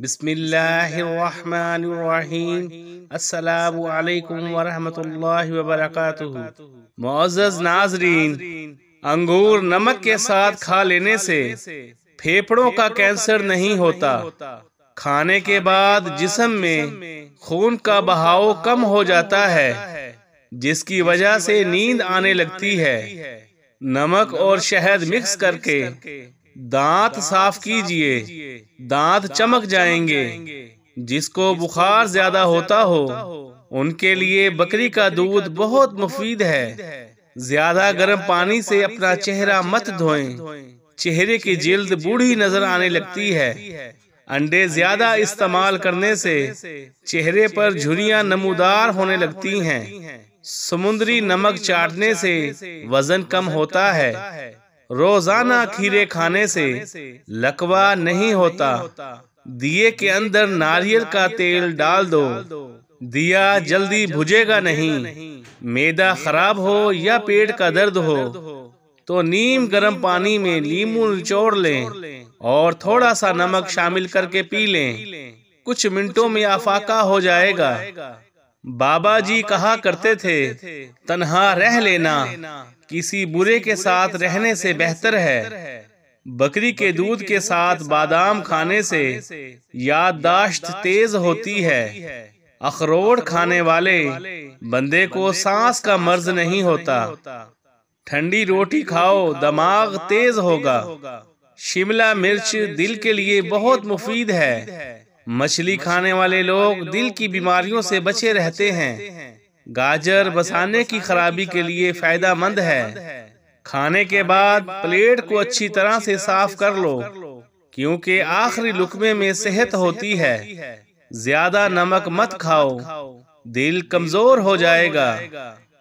बिस्मिल्लाहिर्रहमानिर्रहीम वरहमतुल्लाहि वबरकातुहू नाजरीन अंगूर नमक के साथ खा लेने से फेफड़ों का कैंसर नहीं होता खाने के बाद जिसम में खून का बहाव कम हो जाता है जिसकी वजह से नींद आने लगती है नमक और शहद मिक्स करके दांत साफ कीजिए दांत चमक जाएंगे जिसको बुखार ज्यादा होता हो उनके लिए बकरी का दूध बहुत मुफीद है ज्यादा गर्म पानी से अपना चेहरा मत धोएं। चेहरे की जिल्द बूढ़ी नजर आने लगती है अंडे ज्यादा इस्तेमाल करने से चेहरे पर झुरियां नमूदार होने लगती हैं। समुद्री नमक चाटने से वजन कम होता है रोजाना खीरे खाने से लकवा नहीं होता दिए के अंदर नारियल का तेल डाल दो दिया जल्दी भुजेगा नहीं मैदा खराब हो या पेट का दर्द हो तो, तो नीम गर्म पानी में नीमू निचोड़ लें और थोड़ा सा नमक शामिल करके पी लें कुछ मिनटों में अफाका हो जाएगा बाबा जी कहा करते थे तनहा रह लेना किसी बुरे के साथ रहने से बेहतर है बकरी के दूध के साथ बादाम खाने से याददाश्त तेज होती है अखरोट खाने वाले बंदे को सांस का मर्ज नहीं होता ठंडी रोटी खाओ दिमाग तेज होगा शिमला मिर्च दिल के लिए बहुत मुफीद है मछली खाने वाले लोग दिल की बीमारियों से बचे रहते हैं गाजर बसाने की खराबी के लिए फायदा मंद है खाने के बाद प्लेट को अच्छी तरह से साफ कर लो क्योंकि आखिरी लुकमे में सेहत होती है ज्यादा नमक मत खाओ दिल कमजोर हो जाएगा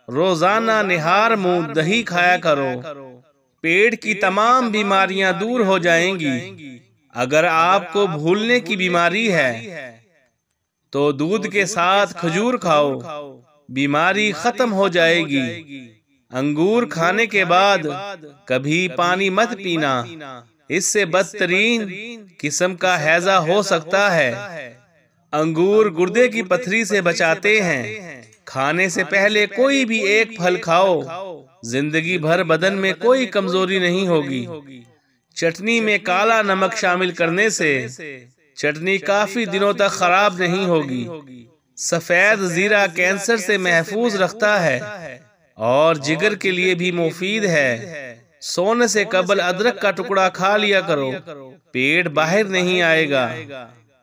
रोजाना निहार मुंह दही खाया करो पेट की तमाम बीमारियां दूर हो जाएंगी अगर आपको भूलने की बीमारी है तो दूध के साथ खजूर खाओ बीमारी खत्म हो जाएगी अंगूर खाने के बाद कभी पानी मत पीना इससे बदतरीन किस्म का हैजा हो सकता है अंगूर गुर्दे की पथरी से बचाते हैं खाने से पहले कोई भी एक फल खाओ जिंदगी भर बदन में कोई कमजोरी नहीं होगी चटनी में काला नमक शामिल करने से चटनी काफी दिनों तक खराब नहीं होगी सफेद जीरा कैंसर से महफूज रखता है और जिगर के लिए भी मुफीद है सोने से कबल अदरक का टुकड़ा खा लिया करो पेट बाहर नहीं आएगा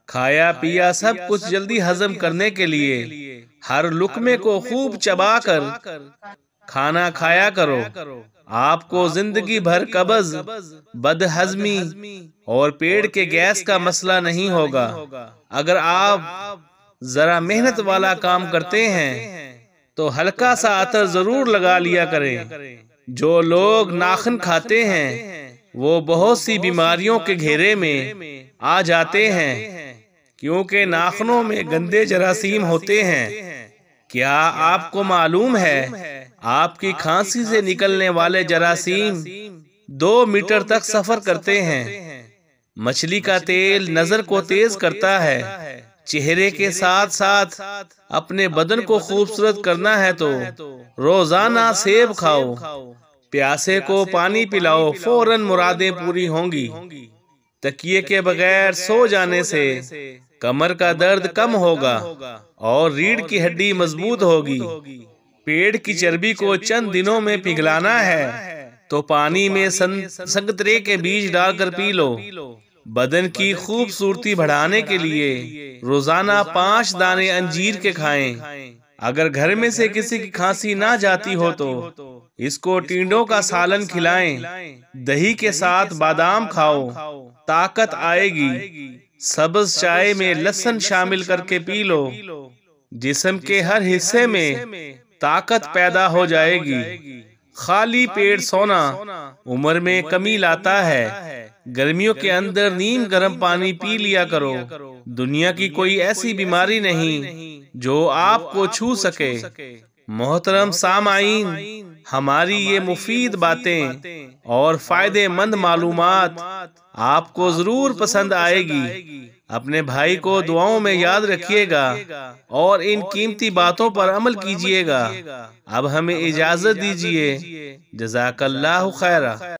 खाया पिया सब कुछ जल्दी हजम करने के लिए हर लुकमे को खूब चबाकर खाना खाया करो आपको जिंदगी भर कबज बदहजमी और पेड़ के गैस का मसला नहीं होगा अगर आप जरा मेहनत वाला काम करते हैं तो, तो हल्का सा आतर जरूर लगा लिया करें जो लोग नाखन खाते हैं वो बहुत सी बीमारियों के घेरे में आ जाते हैं क्योंकि नाखनों में गंदे जरासीम होते हैं क्या आपको मालूम है आपकी खांसी से निकलने वाले जरासीम दो मीटर तक सफर करते हैं मछली का तेल नजर को तेज करता है चेहरे के साथ साथ अपने बदन को खूबसूरत करना तो है तो रोजाना सेब खाओ प्यासे को पानी पिलाओ फौरन मुरादें पूरी होंगी तकिए के बगैर सो जाने से कमर का दर्द कम होगा और रीढ़ की हड्डी मजबूत होगी पेड़ की चर्बी को चंद दिनों में पिघलाना है तो, तो पानी में संतरे के बीज डालकर पी लो बदन की खूबसूरती बढ़ाने के लिए रोजाना पांच दाने अंजीर के खाएं। अगर घर में से किसी की खांसी ना जाती हो तो इसको टीडो का सालन खिलाएं, दही के साथ बादाम खाओ ताकत आएगी सब्ज चाय में लसन शामिल करके पी लो जिसम के हर हिस्से में ताकत पैदा हो जाएगी खाली पेट सोना उम्र में कमी लाता है गर्मियों के अंदर नीम गर्म पानी पी लिया करो दुनिया की कोई ऐसी बीमारी नहीं जो आपको छू सके मोहतरम सामाइन हमारी ये मुफीद बातें और फायदेमंद मालूमात आपको ज़रूर पसंद आएगी अपने भाई को दुआओं में याद रखिएगा और इन कीमती बातों पर अमल कीजिएगा अब हमें इजाज़त दीजिए जजाकल्ला खैरा